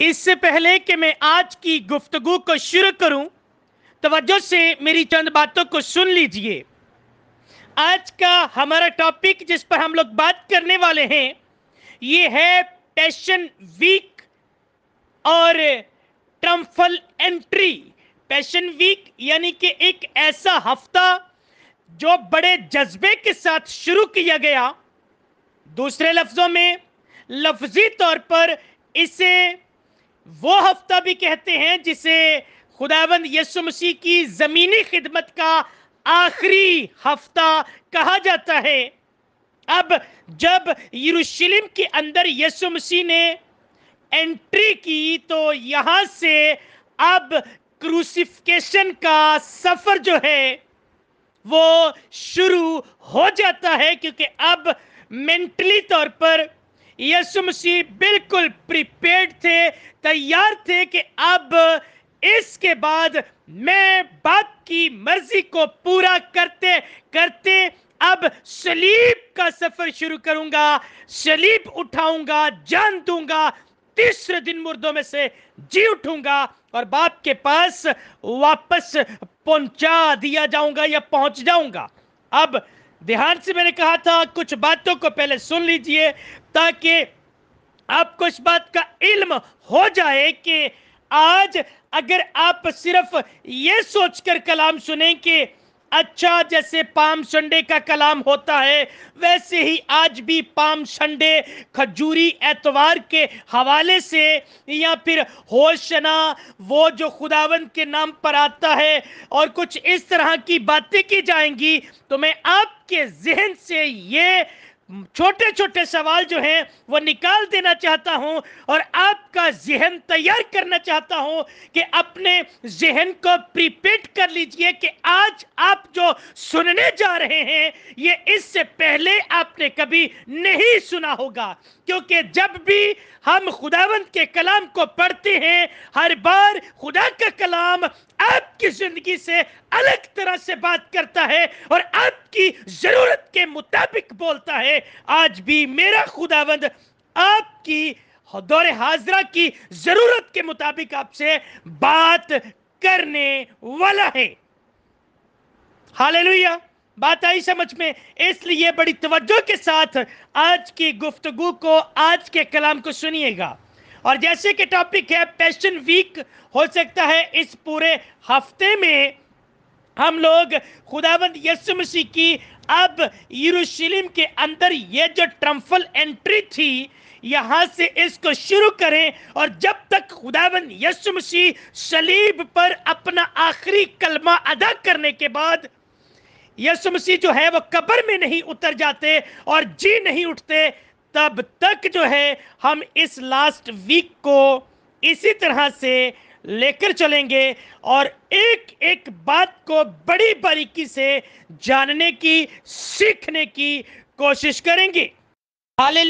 इससे पहले कि मैं आज की गुफ्तगु को शुरू करूं तोज्जो से मेरी चंद बातों को सुन लीजिए आज का हमारा टॉपिक जिस पर हम लोग बात करने वाले हैं ये है पैशन वीक और ट्रम्फल एंट्री पैशन वीक यानी कि एक ऐसा हफ्ता जो बड़े जज्बे के साथ शुरू किया गया दूसरे लफ्जों में लफ्जी तौर पर इसे वो हफ्ता भी कहते हैं जिसे खुदाबंद यसु मसीह की ज़मीनी खिदमत का आखिरी हफ्ता कहा जाता है अब जब यरूशलेम के अंदर यसु मसीह ने एंट्री की तो यहां से अब क्रूसिफिकेशन का सफ़र जो है वो शुरू हो जाता है क्योंकि अब मेंटली तौर पर यसु मसीह बिल्कुल प्रिपेड थे तैयार थे कि अब इसके बाद मैं बाप की मर्जी को पूरा करते करते अब सलीब का सफर शुरू करूंगा सलीब उठाऊंगा जान दूंगा तीसरे दिन मुर्दों में से जी उठूंगा और बाप के पास वापस पहुंचा दिया जाऊंगा या पहुंच जाऊंगा अब ध्यान से मैंने कहा था कुछ बातों को पहले सुन लीजिए ताकि आपको इस बात का इल्म हो जाए कि आज अगर आप सिर्फ ये सोचकर कलाम सुने कि अच्छा जैसे पाम संडे का कलाम होता है वैसे ही आज भी पाम संडे खजूरी एतवार के हवाले से या फिर होशना वो जो खुदावन के नाम पर आता है और कुछ इस तरह की बातें की जाएंगी तो मैं आपके जहन से ये छोटे छोटे सवाल जो हैं वो निकाल देना चाहता हूं और आपका जहन तैयार करना चाहता हूं कि अपने जहन को प्रीपेड कर लीजिए कि आज आप जो सुनने जा रहे हैं ये इससे पहले आपने कभी नहीं सुना होगा क्योंकि जब भी हम खुदावंत के कलाम को पढ़ते हैं हर बार खुदा का कलाम आपकी जिंदगी से अलग तरह से बात करता है और आपकी जरूरत के मुताबिक बोलता है आज भी मेरा खुदाबंद आपकी दौरे हाजरा की जरूरत के मुताबिक आपसे बात करने वाला है हालेलुया बात आई समझ में इसलिए बड़ी तवज्जो के साथ आज की गुफ्तगु को आज के कलाम को सुनिएगा और जैसे कि टॉपिक है पैशन वीक हो सकता है इस पूरे हफ्ते में हम लोग खुदावंद यसु मसीह की अब यरूशलेम के अंदर ये जो ट्रम्फल एंट्री थी यहाँ से इसको शुरू करें और जब तक खुदावन यसु मसीह सलीब पर अपना आखिरी कलमा अदा करने के बाद यसु मसीह जो है वो कब्र में नहीं उतर जाते और जी नहीं उठते तब तक जो है हम इस लास्ट वीक को इसी तरह से लेकर चलेंगे और एक एक बात को बड़ी बारीकी से जानने की सीखने की कोशिश करेंगे हाल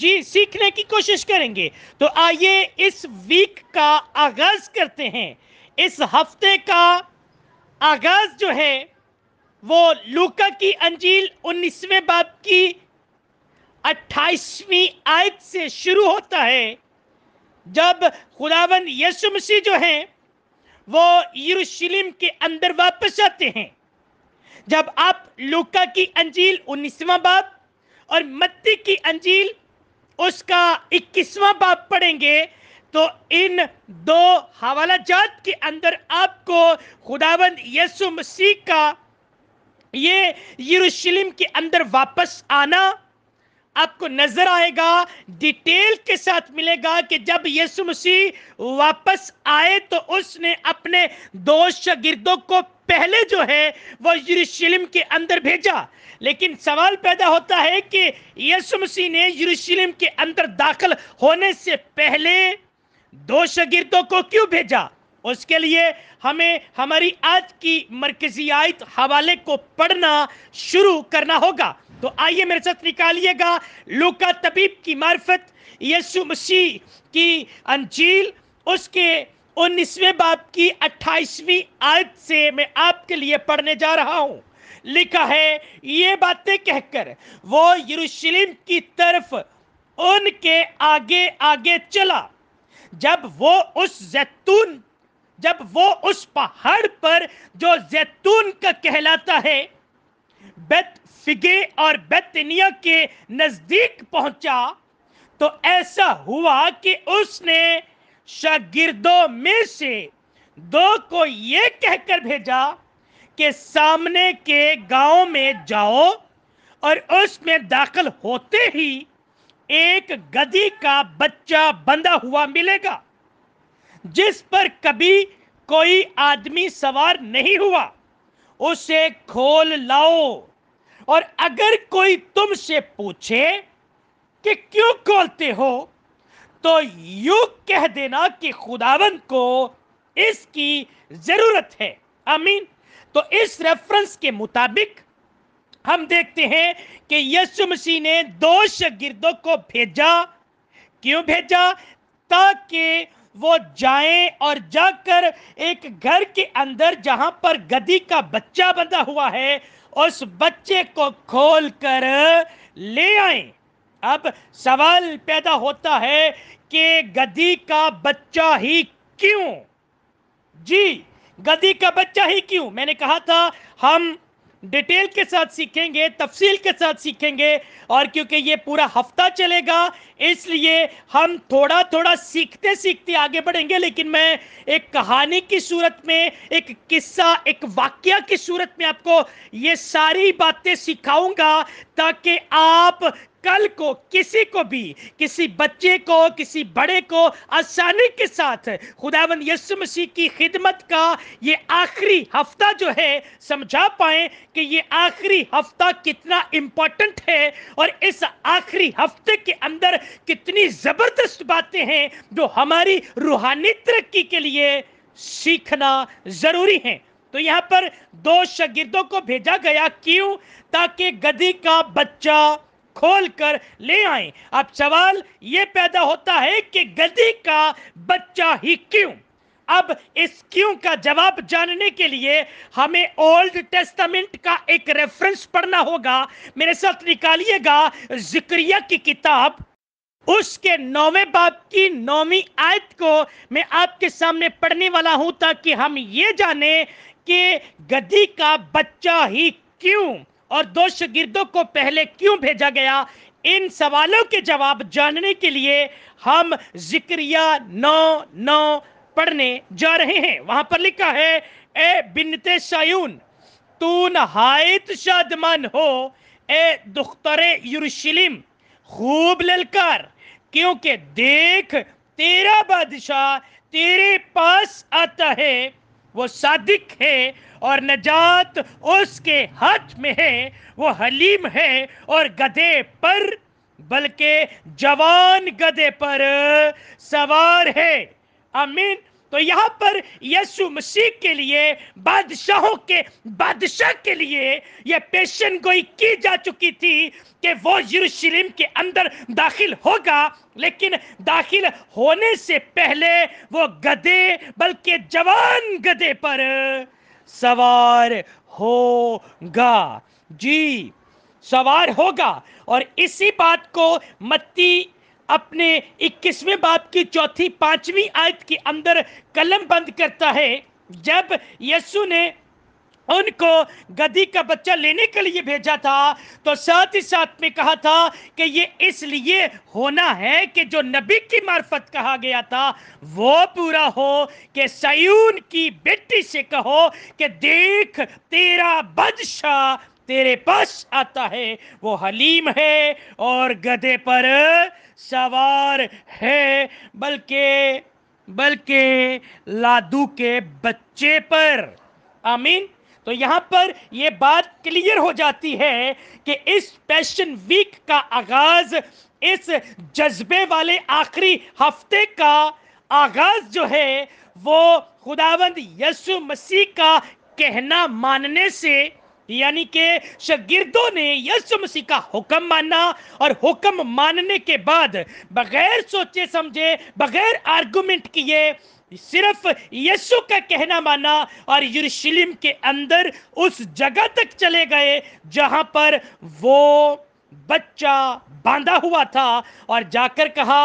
जी सीखने की कोशिश करेंगे तो आइए इस वीक का आगाज करते हैं इस हफ्ते का आगाज जो है वो लूका की अंजील 19वें बाप की अट्ठाईसवीं आयत से शुरू होता है जब खुदावन यसु मसीह जो हैं वो यरूशलेम के अंदर वापस आते हैं जब आप लुका की अंजील उन्नीसवा बाप और मत्ती की अंजील उसका इक्कीसवां बाप पढ़ेंगे तो इन दो हवाला जात के अंदर आपको खुदावंद यसु मसीह का ये यरूशलेम के अंदर वापस आना आपको नजर आएगा डिटेल के साथ मिलेगा कि जब यीशु मसीह वापस आए तो उसने अपने दो शगिर्दों को पहले जो है वो यरूशलेम के अंदर भेजा लेकिन सवाल पैदा होता है कि यीशु मसीह ने यरूशलेम के अंदर दाखिल होने से पहले दो शगिर्दों को क्यों भेजा उसके लिए हमें हमारी आज की मरकजी आयत हवाले को पढ़ना शुरू करना होगा तो आइए मेरे साथ निकालिएगा लुका तबीब की मार्फत यीशु मसीह की अंजील उसके उन्नीसवें बाप की अट्ठाईसवीं आयत से मैं आपके लिए पढ़ने जा रहा हूँ लिखा है ये बातें कहकर वो यरूशलेम की तरफ उनके आगे आगे चला जब वो उस जैतून जब वो उस पहाड़ पर जो जैतून का कहलाता है बेत फिगे और बेतनिया के नज़दीक पहुंचा तो ऐसा हुआ कि उसने शागिर्दों में से दो को कह कहकर भेजा कि सामने के गांव में जाओ और उसमें दाखिल होते ही एक गधी का बच्चा बंधा हुआ मिलेगा जिस पर कभी कोई आदमी सवार नहीं हुआ उसे खोल लाओ और अगर कोई तुमसे पूछे कि क्यों खोलते हो तो यू कह देना कि खुदावन को इसकी जरूरत है आमीन तो इस रेफरेंस के मुताबिक हम देखते हैं कि यीशु मसीह ने दो शगिर्दों को भेजा क्यों भेजा ताकि वो जाएं और जाकर एक घर के अंदर जहां पर गदी का बच्चा बंधा हुआ है उस बच्चे को खोल कर ले आए अब सवाल पैदा होता है कि गदी का बच्चा ही क्यों जी गदी का बच्चा ही क्यों मैंने कहा था हम डिटेल के साथ सीखेंगे तफसील के साथ सीखेंगे और क्योंकि ये पूरा हफ्ता चलेगा इसलिए हम थोड़ा थोड़ा सीखते सीखते आगे बढ़ेंगे लेकिन मैं एक कहानी की सूरत में एक किस्सा एक वाक्य की सूरत में आपको ये सारी बातें सिखाऊंगा ताकि आप कल को किसी को भी किसी बच्चे को किसी बड़े को आसानी के साथ खुदावन यसु मसीह की खिदमत का ये आखिरी हफ्ता जो है समझा पाए कि ये आखिरी हफ्ता कितना इम्पॉर्टेंट है और इस आखिरी हफ्ते के अंदर कितनी ज़बरदस्त बातें हैं जो हमारी रूहानी तरक्की के लिए सीखना ज़रूरी है तो यहाँ पर दो शगिर्दों को भेजा गया क्यों ताकि गदी का बच्चा खोल कर ले आए अब सवाल यह पैदा होता है कि गदी का बच्चा ही क्यों अब इस क्यों का जवाब जानने के लिए हमें ओल्ड टेस्टामेंट का एक रेफरेंस पढ़ना होगा मेरे साथ निकालिएगा जिक्रिया की किताब उसके नौवे बाप की नौवीं आयत को मैं आपके सामने पढ़ने वाला हूं ताकि हम ये जाने कि गदी का बच्चा ही क्यों और दो शगिर्दों को पहले क्यों भेजा गया इन सवालों के जवाब जानने के लिए हम जिक्रिया नौ नौ पढ़ने जा रहे हैं वहां पर लिखा है ए बिनते शायून तू नहायत शादमान हो ए दुख्तरे यरूशलेम खूब ललकार क्योंकि देख तेरा बादशाह तेरे पास आता है वो सादिक है और नजात उसके हाथ में है वो हलीम है और गधे पर बल्कि जवान गधे पर सवार है अमीन तो यहां पर यीशु मसीह के लिए बादशाहों के बादशाह के लिए यह पेशन गोई की जा चुकी थी कि वो यरूशलेम के अंदर दाखिल होगा लेकिन दाखिल होने से पहले वो गधे बल्कि जवान गधे पर सवार होगा जी सवार होगा और इसी बात को मत्ती अपने 21वें बाप की चौथी पांचवी आयत के अंदर कलम बंद करता है जब यस्सु ने उनको गदी का बच्चा लेने के लिए भेजा था तो साथ ही साथ में कहा था कि ये इसलिए होना है कि जो नबी की मार्फत कहा गया था वो पूरा हो कि सयून की बेटी से कहो कि देख तेरा बादशाह तेरे पास आता है वो हलीम है और गधे पर सवार है बल्कि बल्कि लादू के बच्चे पर आमीन तो यहां पर यह बात क्लियर हो जाती है कि इस पैशन वीक का आगाज इस जज्बे वाले आखिरी हफ्ते का आगाज जो है वो खुदावंद यसु मसीह का कहना मानने से यानी के शगिर्दों ने यसु मसीह का हुक्म माना और हुक्म मानने के बाद बगैर सोचे समझे बगैर आर्गूमेंट किए सिर्फ यशु का कहना माना और यरूशलेम के अंदर उस जगह तक चले गए जहां पर वो बच्चा बांधा हुआ था और जाकर कहा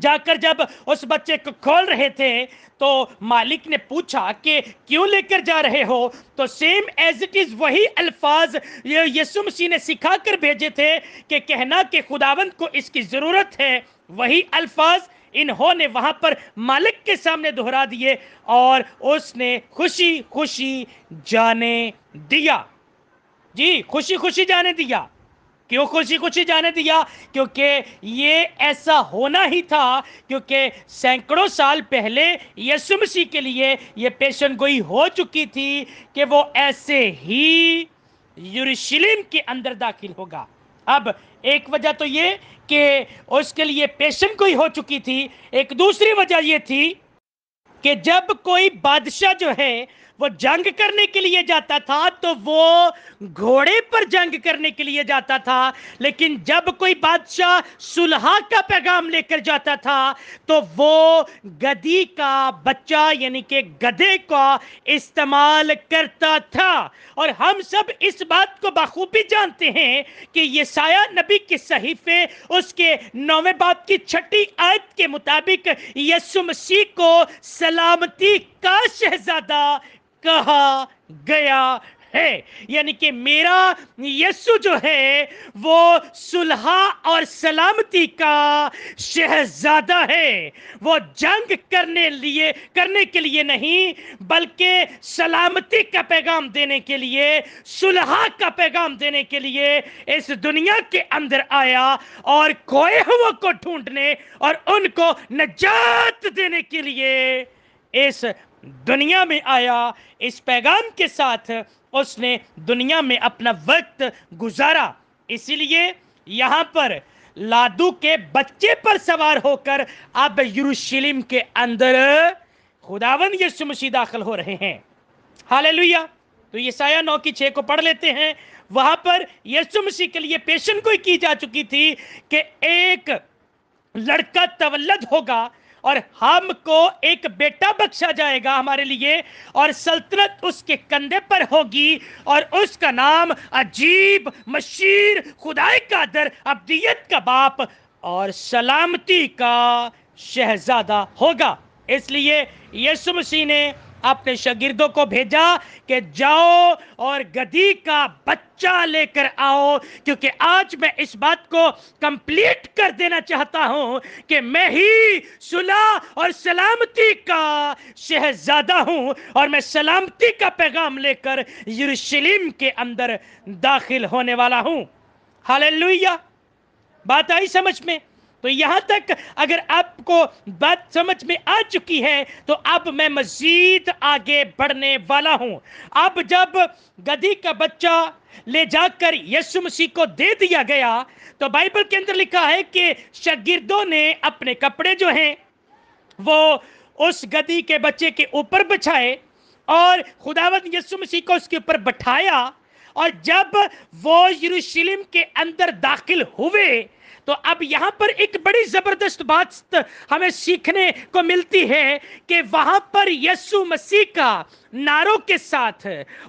जाकर जब उस बच्चे को खोल रहे थे तो मालिक ने पूछा कि क्यों लेकर जा रहे हो तो सेम एज इट इज़ वही अल्फाज यसु मसीह ने सिखा कर भेजे थे कि कहना कि खुदावंत को इसकी ज़रूरत है वही अल्फाज इन्होंने वहाँ पर मालिक के सामने दोहरा दिए और उसने खुशी खुशी जाने दिया जी खुशी खुशी जाने दिया क्यों खुशी खुशी जाने दिया क्योंकि ये ऐसा होना ही था क्योंकि सैकड़ों साल पहले यसु मसीह के लिए ये पेशन गोई हो चुकी थी कि वो ऐसे ही यूरिशलिम के अंदर दाखिल होगा अब एक वजह तो ये कि उसके लिए पेशन गोई हो चुकी थी एक दूसरी वजह ये थी कि जब कोई बादशाह जो है वो जंग करने के लिए जाता था तो वो घोड़े पर जंग करने के लिए जाता था लेकिन जब कोई बादशाह सुलह का पैगाम लेकर जाता था तो वो गदी का बच्चा यानी कि गधे का इस्तेमाल करता था और हम सब इस बात को बखूबी जानते हैं कि ये साया नबी के सहीफे उसके नौवें बाप की छठी आयत के मुताबिक यसु मसीह को सल सलामती का शहजादा कहा गया है यानी कि मेरा यस्सु जो है वो सुलह और सलामती का शहजादा है वो जंग करने लिए करने के लिए नहीं बल्कि सलामती का पैगाम देने के लिए सुलह का पैगाम देने के लिए इस दुनिया के अंदर आया और खोए हुए को ढूंढने और उनको नजात देने के लिए इस दुनिया में आया इस पैगाम के साथ उसने दुनिया में अपना वक्त गुजारा इसलिए यहाँ पर लादू के बच्चे पर सवार होकर अब यरूशलेम के अंदर खुदावन यीशु मसीह दाखिल हो रहे हैं हालेलुया तो ये साया नौ की छः को पढ़ लेते हैं वहां पर यीशु मसीह के लिए पेशन कोई की जा चुकी थी कि एक लड़का तवल्लद होगा और हमको एक बेटा बख्शा जाएगा हमारे लिए और सल्तनत उसके कंधे पर होगी और उसका नाम अजीब मशीर खुदाई का दर अब्दियत का बाप और सलामती का शहजादा होगा इसलिए यीशु मसीह ने अपने शगिर्दों को भेजा कि जाओ और गदी का बच्चा लेकर आओ क्योंकि आज मैं इस बात को कंप्लीट कर देना चाहता हूं कि मैं ही सुलह और सलामती का शहजादा हूं और मैं सलामती का पैगाम लेकर यरूशलेम के अंदर दाखिल होने वाला हूं हाल बात आई समझ में तो यहां तक अगर आपको बात समझ में आ चुकी है तो अब मैं मजीद आगे बढ़ने वाला हूं अब जब गधी का बच्चा ले जाकर यीशु मसीह को दे दिया गया तो बाइबल के अंदर लिखा है कि शगिर्दों ने अपने कपड़े जो हैं वो उस गधी के बच्चे के ऊपर बिछाए और खुदावत यीशु मसीह को उसके ऊपर बैठाया और जब वो यरूशलेम के अंदर दाखिल हुए तो अब यहां पर एक बड़ी ज़बरदस्त बात हमें सीखने को मिलती है कि वहां पर यसु मसीह का नारों के साथ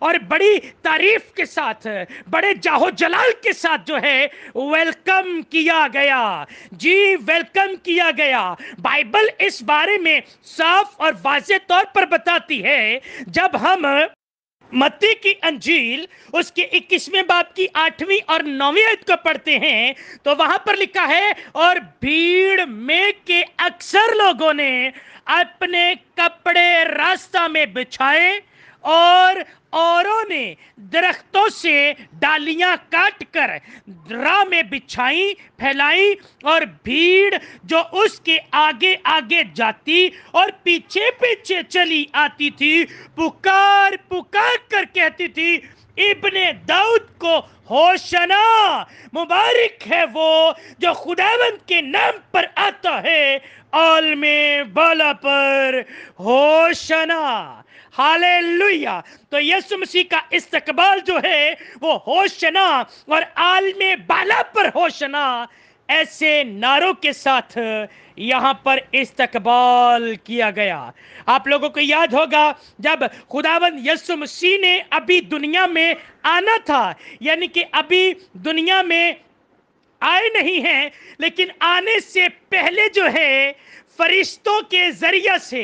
और बड़ी तारीफ के साथ बड़े जाहो जलाल के साथ जो है वेलकम किया गया जी वेलकम किया गया बाइबल इस बारे में साफ और वाज तौर पर बताती है जब हम मत्ती की अंजील उसके 21वें बाप की आठवीं और नौवीं आयत को पढ़ते हैं तो वहां पर लिखा है और भीड़ में के अक्सर लोगों ने अपने कपड़े रास्ता में बिछाए और औरों ने दरख्तों से डालियां कर राह में बिछाई फैलाई और भीड़ जो उसके आगे आगे जाती और पीछे पीछे चली आती थी पुकार पुकार कर कहती थी इब्ने दाऊद को होशना मुबारक है वो जो खुदावंद के नाम पर आता है आलमे बाला पर होशना हाले तो यसु मसीह का इस्तकबाल जो है वो होशना और आलम बाला पर होशना ऐसे नारों के साथ यहां पर इस्तकबाल किया गया आप लोगों को याद होगा जब खुदावंद यसु मसीह ने अभी दुनिया में आना था यानी कि अभी दुनिया में आए नहीं हैं लेकिन आने से पहले जो है फरिश्तों के जरिए से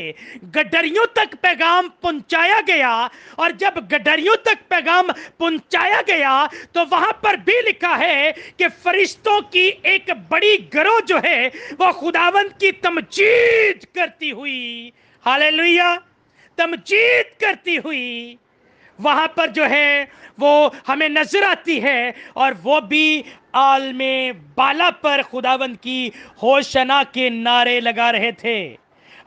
गडरियों तक पैगाम पहुंचाया गया और जब गडरियों तक पैगाम पहुंचाया गया तो वहां पर भी लिखा है कि फरिश्तों की एक बड़ी गरोह जो है वह खुदावंत की तमजीद करती हुई हालेलुया तमजीद करती हुई वहाँ पर जो है वो हमें नज़र आती है और वो भी आलम बाला पर खुदावंद की होशना के नारे लगा रहे थे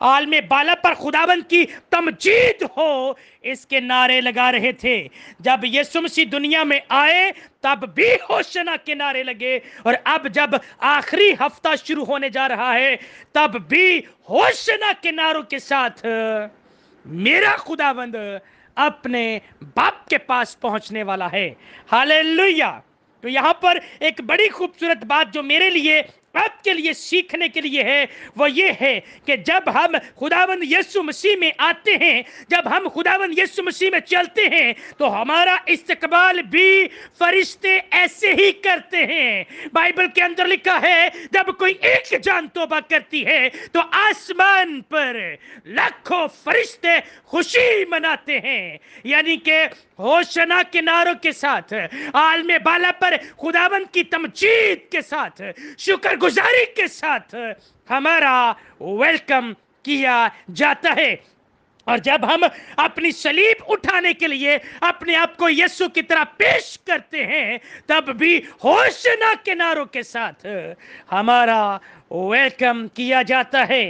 आलम बाला पर खुदाबंद की तमजीद हो इसके नारे लगा रहे थे जब ये सुमसी दुनिया में आए तब भी होशना के नारे लगे और अब जब आखिरी हफ्ता शुरू होने जा रहा है तब भी होशना के नारों के साथ मेरा खुदाबंद अपने बाप के पास पहुंचने वाला है हाल तो यहां पर एक बड़ी खूबसूरत बात जो मेरे लिए के लिए सीखने के लिए है वो ये है कि जब हम खुदावंद यसु मसीह में आते हैं जब हम खुदावंद यसु मसीह में चलते हैं तो हमारा इस्तकबाल भी फरिश्ते ऐसे ही करते हैं बाइबल के अंदर लिखा है जब कोई एक जान तोबा करती है तो आसमान पर लाखों फरिश्ते खुशी मनाते हैं यानी कि होशना किनारों के साथ आलम बाला पर खुदाबंद की तमजीद के साथ शुक्रगुजारी के साथ हमारा वेलकम किया जाता है और जब हम अपनी सलीब उठाने के लिए अपने आप को यीशु की तरह पेश करते हैं तब भी होशना किनारों के साथ हमारा वेलकम किया जाता है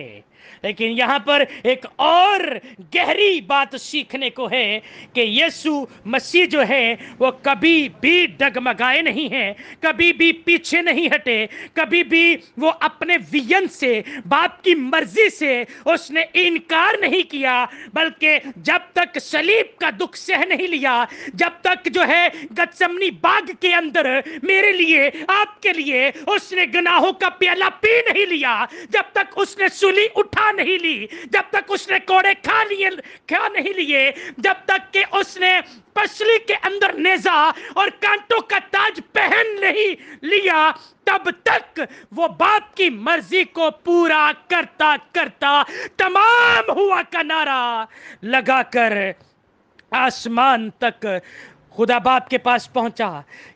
लेकिन यहां पर एक और गहरी बात सीखने को है कि यीशु मसीह जो है वो कभी भी डगमगाए नहीं है कभी भी पीछे नहीं हटे कभी भी वो अपने वियन से बाप की मर्जी से उसने इनकार नहीं किया बल्कि जब तक सलीब का दुख सह नहीं लिया जब तक जो है गदसमनी बाग के अंदर मेरे लिए आपके लिए उसने गुनाहों का प्याला पी नहीं लिया जब तक उसने सुली उठा उठा नहीं ली जब तक उसने कोड़े खा लिए खा नहीं लिए जब तक कि उसने पसली के अंदर नेजा और कांटों का ताज पहन नहीं लिया तब तक वो बाप की मर्जी को पूरा करता करता तमाम हुआ का नारा लगाकर आसमान तक खुदा बाप के पास पहुंचा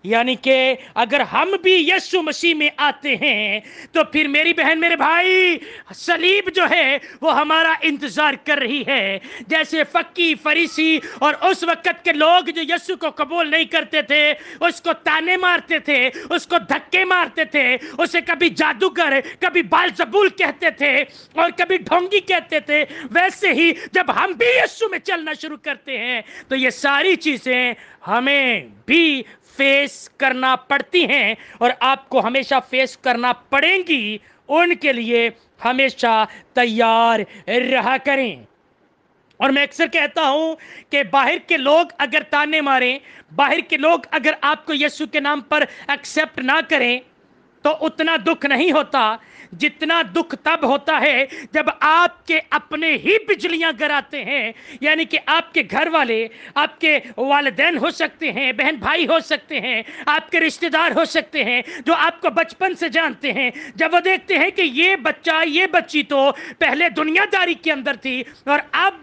यानी कि अगर हम भी यीशु मसीह में आते हैं तो फिर मेरी बहन मेरे भाई सलीब जो है वो हमारा इंतज़ार कर रही है जैसे फक्की फरीसी और उस वक़्त के लोग जो यीशु को कबूल नहीं करते थे उसको ताने मारते थे उसको धक्के मारते थे उसे कभी जादूगर कभी बालजबूल कहते थे और कभी ढोंगी कहते थे वैसे ही जब हम भी यीशु में चलना शुरू करते हैं तो ये सारी चीज़ें हमें भी फेस करना पड़ती हैं और आपको हमेशा फेस करना पड़ेंगी उनके लिए हमेशा तैयार रहा करें और मैं अक्सर कहता हूं कि बाहर के लोग अगर ताने मारें बाहर के लोग अगर आपको यीशु के नाम पर एक्सेप्ट ना करें तो उतना दुख नहीं होता जितना दुख तब होता है जब आपके अपने ही बिजलियां गराते हैं यानी कि आपके घर वाले आपके वालदेन हो सकते हैं बहन भाई हो सकते हैं आपके रिश्तेदार हो सकते हैं जो आपको बचपन से जानते हैं जब वो देखते हैं कि ये बच्चा ये बच्ची तो पहले दुनियादारी के अंदर थी और अब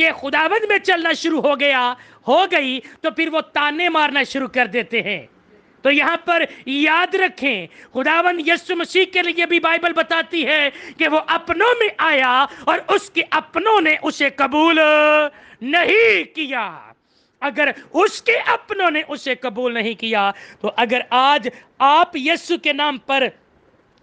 ये खुदावंद में चलना शुरू हो गया हो गई तो फिर वो ताने मारना शुरू कर देते हैं तो यहां पर याद रखें खुदावन यसु मसीह के लिए भी बाइबल बताती है कि वो अपनों में आया और उसके अपनों ने उसे कबूल नहीं किया अगर उसके अपनों ने उसे कबूल नहीं किया तो अगर आज आप यस्सु के नाम पर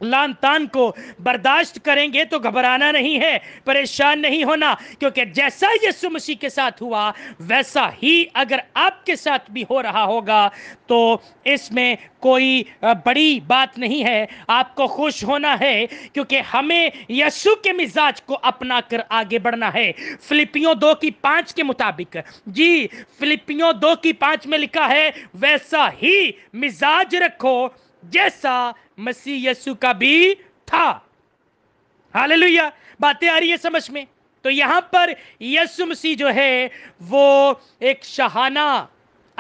लान तान को बर्दाश्त करेंगे तो घबराना नहीं है परेशान नहीं होना क्योंकि जैसा यीशु मसीह के साथ हुआ वैसा ही अगर आपके साथ भी हो रहा होगा तो इसमें कोई बड़ी बात नहीं है आपको खुश होना है क्योंकि हमें यीशु के मिजाज को अपना कर आगे बढ़ना है फिलिपियों दो की पाँच के मुताबिक जी फिलिपियों दो की पाँच में लिखा है वैसा ही मिजाज रखो जैसा मसीह यस्सु का भी था हालेलुया बातें आ रही है समझ में तो यहां पर यसु मसीह जो है वो एक शहाना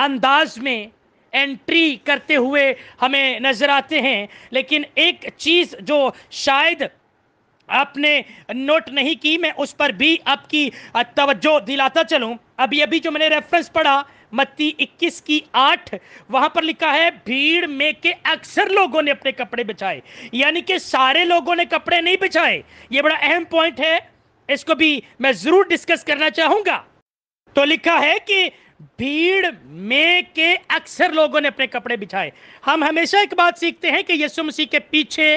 अंदाज में एंट्री करते हुए हमें नजर आते हैं लेकिन एक चीज जो शायद आपने नोट नहीं की मैं उस पर भी आपकी तवज्जो दिलाता चलूं अभी अभी जो मैंने रेफरेंस पढ़ा मत्ती 21 की 8 वहां पर लिखा है भीड़ में के अक्सर लोगों ने अपने कपड़े बिछाए यानी कि सारे लोगों ने कपड़े नहीं बिछाए ये बड़ा अहम पॉइंट है इसको भी मैं जरूर डिस्कस करना चाहूंगा तो लिखा है कि भीड़ में के अक्सर लोगों ने अपने कपड़े बिछाए हम हमेशा एक बात सीखते हैं कि यीशु मसीह के पीछे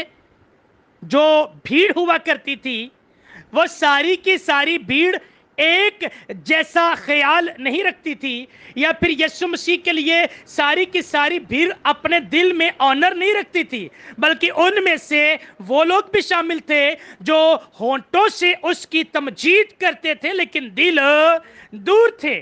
जो भीड़ हुआ करती थी वो सारी की सारी भीड़ एक जैसा ख्याल नहीं रखती थी या फिर यीशु मसीह के लिए सारी की सारी भीड़ अपने दिल में ऑनर नहीं रखती थी बल्कि उनमें से वो लोग भी शामिल थे जो होंटों से उसकी तमजीद करते थे लेकिन दिल दूर थे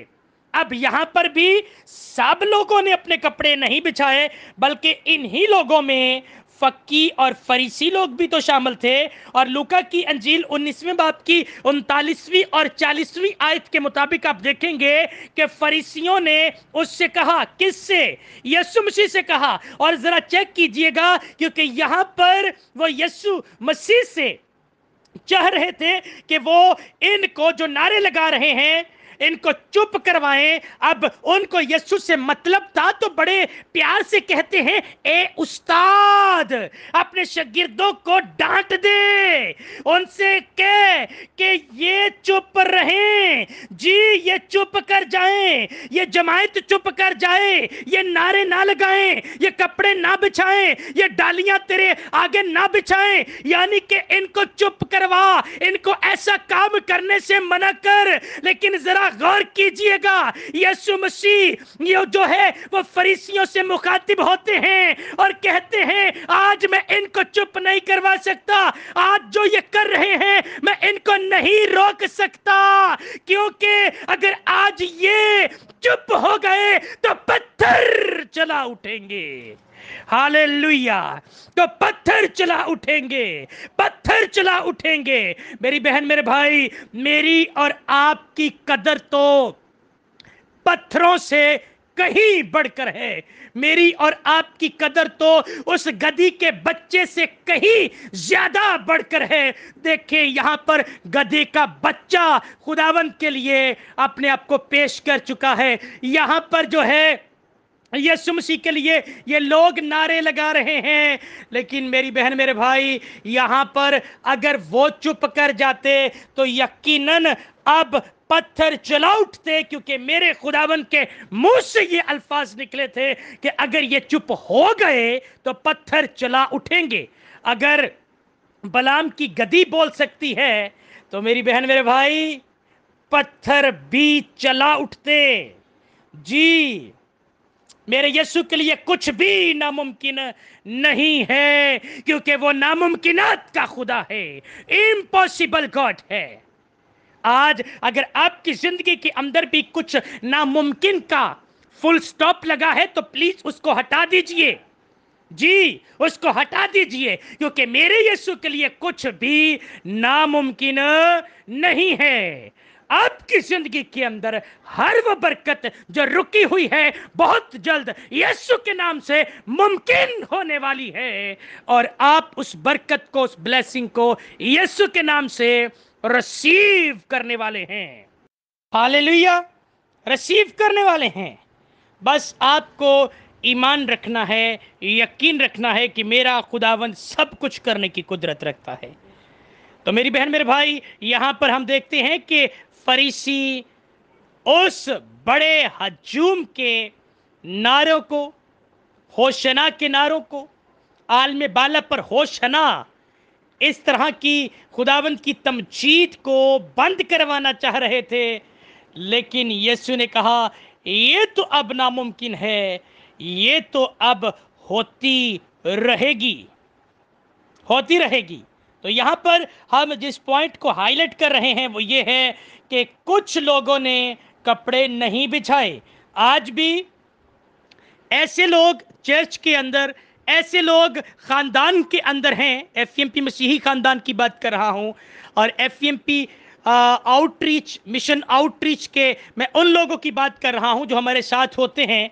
अब यहाँ पर भी सब लोगों ने अपने कपड़े नहीं बिछाए बल्कि इन्हीं लोगों में मफक्की और फरीसी लोग भी तो शामिल थे और लुका की अंजील उन्नीसवें बाप की उनतालीसवीं और चालीसवीं आयत के मुताबिक आप देखेंगे कि फरीसियों ने उससे कहा किससे यसु मसीह से कहा और ज़रा चेक कीजिएगा क्योंकि यहां पर वो यसु मसीह से चाह रहे थे कि वो इनको जो नारे लगा रहे हैं इनको चुप करवाएं अब उनको यस्सु से मतलब था तो बड़े प्यार से कहते हैं ए उस्ताद अपने शगिर्दों को डांट दे उनसे कह कि ये चुप रहें जी ये चुप कर जाएं ये जमायत चुप कर जाए ये नारे ना लगाएं ये कपड़े ना बिछाएं ये डालियां तेरे आगे ना बिछाएं यानी कि इनको चुप करवा इनको ऐसा काम करने से मना कर लेकिन जरा जरा गौर कीजिएगा यीशु मसीह ये जो है वो फरीसियों से मुखातिब होते हैं और कहते हैं आज मैं इनको चुप नहीं करवा सकता आज जो ये कर रहे हैं मैं इनको नहीं रोक सकता क्योंकि अगर आज ये चुप हो गए तो पत्थर चला उठेंगे हाले तो पत्थर चला उठेंगे पत्थर चला उठेंगे मेरी बहन मेरे भाई मेरी और आपकी कदर तो पत्थरों से कहीं बढ़कर है मेरी और आपकी कदर तो उस गधी के बच्चे से कहीं ज्यादा बढ़कर है देखिए यहां पर गधे का बच्चा खुदावंत के लिए अपने आप को पेश कर चुका है यहां पर जो है यीशु मसीह के लिए ये लोग नारे लगा रहे हैं लेकिन मेरी बहन मेरे भाई यहाँ पर अगर वो चुप कर जाते तो यकीनन अब पत्थर चला उठते क्योंकि मेरे खुदावन के मुंह से ये अल्फाज निकले थे कि अगर ये चुप हो गए तो पत्थर चला उठेंगे अगर बलाम की गदी बोल सकती है तो मेरी बहन मेरे भाई पत्थर भी चला उठते जी मेरे यीशु के लिए कुछ भी नामुमकिन नहीं है क्योंकि वो नामुमकिन का खुदा है इम्पॉसिबल गॉड है आज अगर आपकी जिंदगी के अंदर भी कुछ नामुमकिन का फुल स्टॉप लगा है तो प्लीज उसको हटा दीजिए जी उसको हटा दीजिए क्योंकि मेरे यीशु के लिए कुछ भी नामुमकिन नहीं है आपकी जिंदगी के अंदर हर वो बरकत जो रुकी हुई है बहुत जल्द यीशु के नाम से मुमकिन होने वाली है और आप उस बरकत को उस ब्लेसिंग को यीशु के नाम से रिसीव करने वाले हैं हालेलुया रिसीव करने वाले हैं बस आपको ईमान रखना है यकीन रखना है कि मेरा खुदावंद सब कुछ करने की कुदरत रखता है तो मेरी बहन मेरे भाई यहाँ पर हम देखते हैं कि फरीसी उस बड़े हजूम के नारों को होशना के नारों को आलम बाला पर होशना इस तरह की खुदावंत की तमजीद को बंद करवाना चाह रहे थे लेकिन यीशु ने कहा ये तो अब नामुमकिन है ये तो अब होती रहेगी होती रहेगी तो यहाँ पर हम जिस पॉइंट को हाईलाइट कर रहे हैं वो ये है कि कुछ लोगों ने कपड़े नहीं बिछाए आज भी ऐसे लोग चर्च के अंदर ऐसे लोग ख़ानदान के अंदर हैं एफ मसीही ख़ानदान की बात कर रहा हूँ और एफ आउटरीच मिशन आउटरीच के मैं उन लोगों की बात कर रहा हूँ जो हमारे साथ होते हैं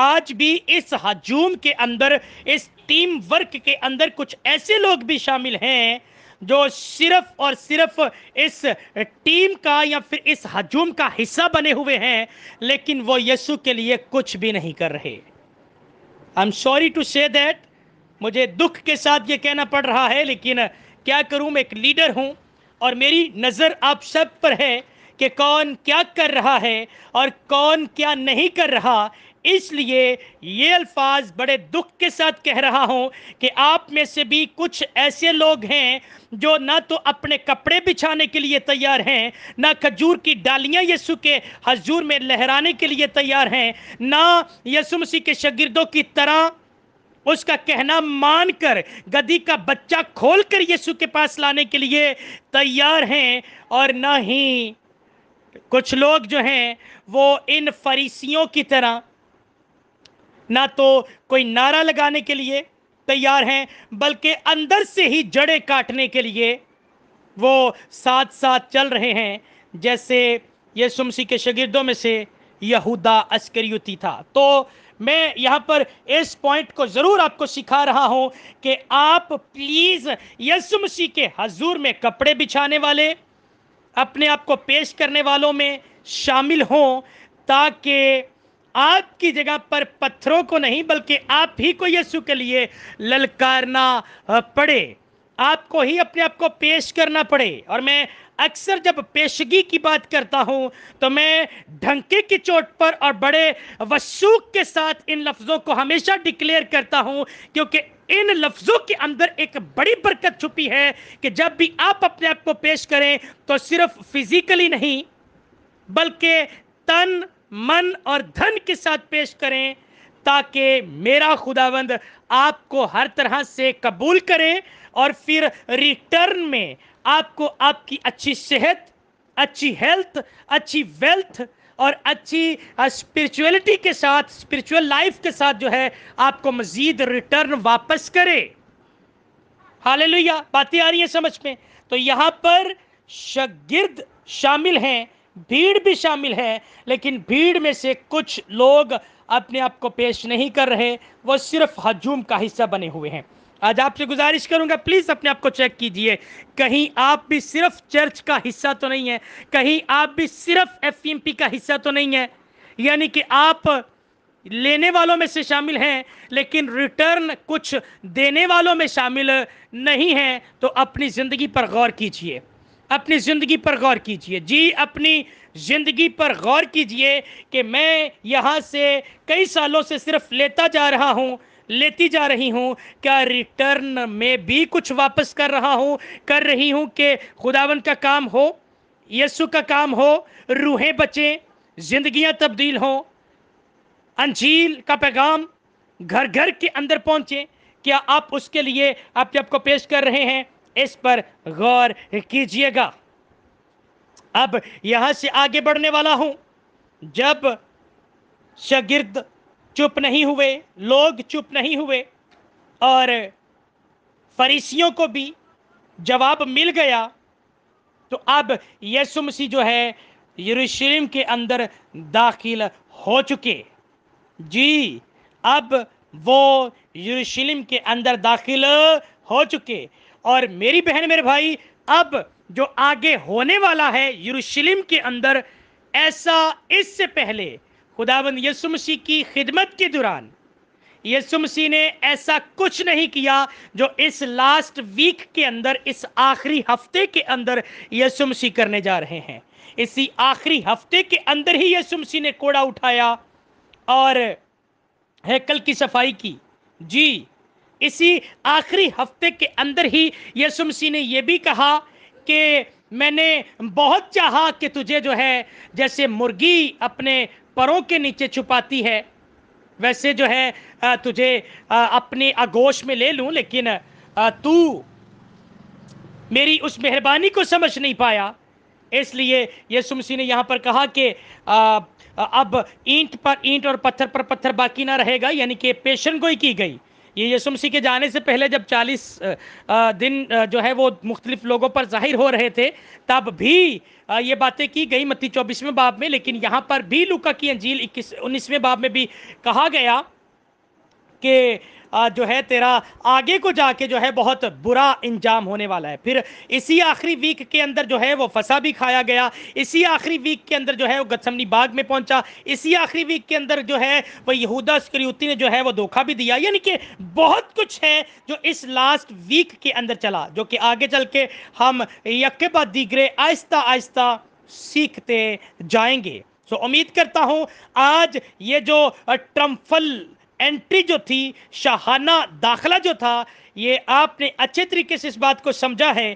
आज भी इस हजूम के अंदर इस टीम वर्क के अंदर कुछ ऐसे लोग भी शामिल हैं जो सिर्फ और सिर्फ इस टीम का या फिर इस हजूम का हिस्सा बने हुए हैं लेकिन वो यीशु के लिए कुछ भी नहीं कर रहे I am sorry to say that मुझे दुख के साथ ये कहना पड़ रहा है लेकिन क्या करूं मैं एक लीडर हूं और मेरी नज़र आप सब पर है कि कौन क्या कर रहा है और कौन क्या नहीं कर रहा इसलिए ये अल्फाज बड़े दुख के साथ कह रहा हूँ कि आप में से भी कुछ ऐसे लोग हैं जो ना तो अपने कपड़े बिछाने के लिए तैयार हैं ना खजूर की डालियाँ यसु के हजूर में लहराने के लिए तैयार हैं ना यसु मसीह के शगिर्दों की तरह उसका कहना मानकर गदी का बच्चा खोलकर यीशु के पास लाने के लिए तैयार हैं और ना ही कुछ लोग जो हैं वो इन फरीसियों की तरह ना तो कोई नारा लगाने के लिए तैयार हैं बल्कि अंदर से ही जड़ें काटने के लिए वो साथ साथ चल रहे हैं जैसे ये सुमसी के शगिर्दों में से यहूदा अस्करियुती था तो मैं यहाँ पर इस पॉइंट को ज़रूर आपको सिखा रहा हूँ कि आप प्लीज़ यसु मसीह के हजूर में कपड़े बिछाने वाले अपने आप को पेश करने वालों में शामिल हों ताकि आपकी जगह पर पत्थरों को नहीं बल्कि आप ही को यीशु के लिए ललकारना पड़े आपको ही अपने आप को पेश करना पड़े और मैं अक्सर जब पेशगी की बात करता हूं तो मैं ढंके की चोट पर और बड़े वसूख के साथ इन लफ्ज़ों को हमेशा डिक्लेयर करता हूं क्योंकि इन लफ्ज़ों के अंदर एक बड़ी बरकत छुपी है कि जब भी आप अपने आप को पेश करें तो सिर्फ फिजिकली नहीं बल्कि तन मन और धन के साथ पेश करें ताकि मेरा खुदावंद आपको हर तरह से कबूल करे और फिर रिटर्न में आपको आपकी अच्छी सेहत अच्छी हेल्थ अच्छी वेल्थ और अच्छी स्पिरिचुअलिटी के साथ स्पिरिचुअल लाइफ के साथ जो है आपको मज़ीद रिटर्न वापस करे लोहिया बातें आ रही हैं समझ में तो यहाँ पर शगिर्द शामिल हैं भीड़ भी शामिल है लेकिन भीड़ में से कुछ लोग अपने आप को पेश नहीं कर रहे वो सिर्फ हजूम का हिस्सा बने हुए हैं आज आपसे गुजारिश करूंगा प्लीज अपने आप को चेक कीजिए कहीं आप भी सिर्फ चर्च का हिस्सा तो नहीं है कहीं आप भी सिर्फ एफ का हिस्सा तो नहीं है यानी कि आप लेने वालों में से शामिल हैं लेकिन रिटर्न कुछ देने वालों में शामिल नहीं हैं तो अपनी ज़िंदगी पर गौर कीजिए अपनी ज़िंदगी पर गौर कीजिए जी अपनी ज़िंदगी पर गौर कीजिए कि मैं यहाँ से कई सालों से सिर्फ लेता जा रहा हूँ लेती जा रही हूँ क्या रिटर्न में भी कुछ वापस कर रहा हूँ कर रही हूँ कि खुदावन का काम हो यस्सु का काम हो रूहें बचें जिंदगियाँ तब्दील हों अंजील का पैगाम घर घर के अंदर पहुँचें क्या आप उसके लिए आप जब को पेश कर रहे हैं इस पर गौर कीजिएगा अब यहां से आगे बढ़ने वाला हूं जब शगिर्द चुप नहीं हुए लोग चुप नहीं हुए और फरीसियों को भी जवाब मिल गया तो अब यीशु मसीह जो है यरूशलेम के अंदर दाखिल हो चुके जी अब वो यरूशलेम के अंदर दाखिल हो चुके और मेरी बहन मेरे भाई अब जो आगे होने वाला है यरूशलेम के अंदर ऐसा इससे पहले खुदाबंद यसु मसीह की खिदमत के दौरान यसु मसीह ने ऐसा कुछ नहीं किया जो इस लास्ट वीक के अंदर इस आखिरी हफ्ते के अंदर यसु मसीह करने जा रहे हैं इसी आखिरी हफ्ते के अंदर ही यसु मसीह ने कोड़ा उठाया और हैकल की सफाई की जी इसी आखिरी हफ्ते के अंदर ही यसु मसीह ने यह भी कहा कि मैंने बहुत चाहा कि तुझे जो है जैसे मुर्गी अपने परों के नीचे छुपाती है वैसे जो है तुझे अपने आगोश में ले लूं लेकिन तू मेरी उस मेहरबानी को समझ नहीं पाया इसलिए यसु मसीह ने यहाँ पर कहा कि अब ईंट पर ईंट और पत्थर पर पत्थर बाकी ना रहेगा यानी कि पेशन गोई की गई ये यसुम मसीह के जाने से पहले जब 40 दिन जो है वो मुख्तलिफ लोगों पर जाहिर हो रहे थे तब भी ये बातें की गई मत्ती चौबीसवें बाब में लेकिन यहाँ पर भी लुका की अंजील इक्कीस उन्नीसवें बाब में भी कहा गया कि जो है तेरा आगे को जाके जो है बहुत बुरा इंजाम होने वाला है फिर इसी आखिरी वीक के अंदर जो है वो फंसा भी खाया गया इसी आखिरी वीक के अंदर जो है वो गतसमनी बाग में पहुंचा इसी आखिरी वीक के अंदर जो है वो यहूदा स्क्रियुति ने जो है वो धोखा भी दिया यानी कि बहुत कुछ है जो इस लास्ट वीक के अंदर चला जो कि आगे चल के हम यके बाद दीगरे आहिस्ता आहिस्ता सीखते जाएंगे सो उम्मीद करता हूं आज ये जो ट्रम्फल एंट्री जो थी शाहाना दाखला जो था ये आपने अच्छे तरीके से इस बात को समझा है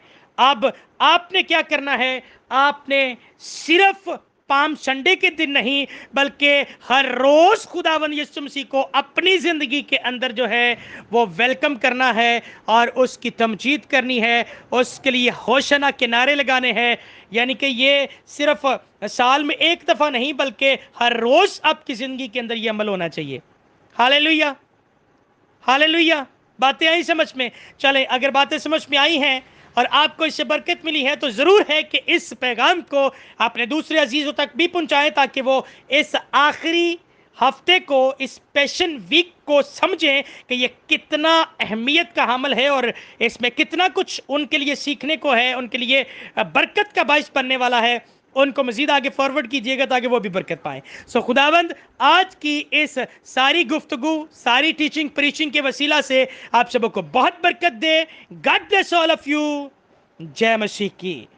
अब आपने क्या करना है आपने सिर्फ पाम संडे के दिन नहीं बल्कि हर रोज खुदावन वन मसीह को अपनी ज़िंदगी के अंदर जो है वो वेलकम करना है और उसकी तमजीद करनी है उसके लिए होशना के नारे लगाने हैं यानी कि ये सिर्फ साल में एक दफ़ा नहीं बल्कि हर रोज़ आपकी ज़िंदगी के अंदर ये अमल होना चाहिए हाले लुया हाले लुया बातें आई समझ में चले अगर बातें समझ में आई हैं और आपको इससे बरकत मिली है तो ज़रूर है कि इस पैगाम को आपने दूसरे अजीज़ों तक भी पहुँचाएँ ताकि वो इस आखिरी हफ्ते को इस पैशन वीक को समझें कि ये कितना अहमियत का हमल है और इसमें कितना कुछ उनके लिए सीखने को है उनके लिए बरकत का बायस बनने वाला है उनको मजीद आगे फॉरवर्ड कीजिएगा ताकि वो भी बरकत पाएँ सो खुदाबंद आज की इस सारी गुफ्तगु सारी टीचिंग प्रीचिंग के वसीला से आप सबको बहुत बरकत दे God bless all of you जय मसीह की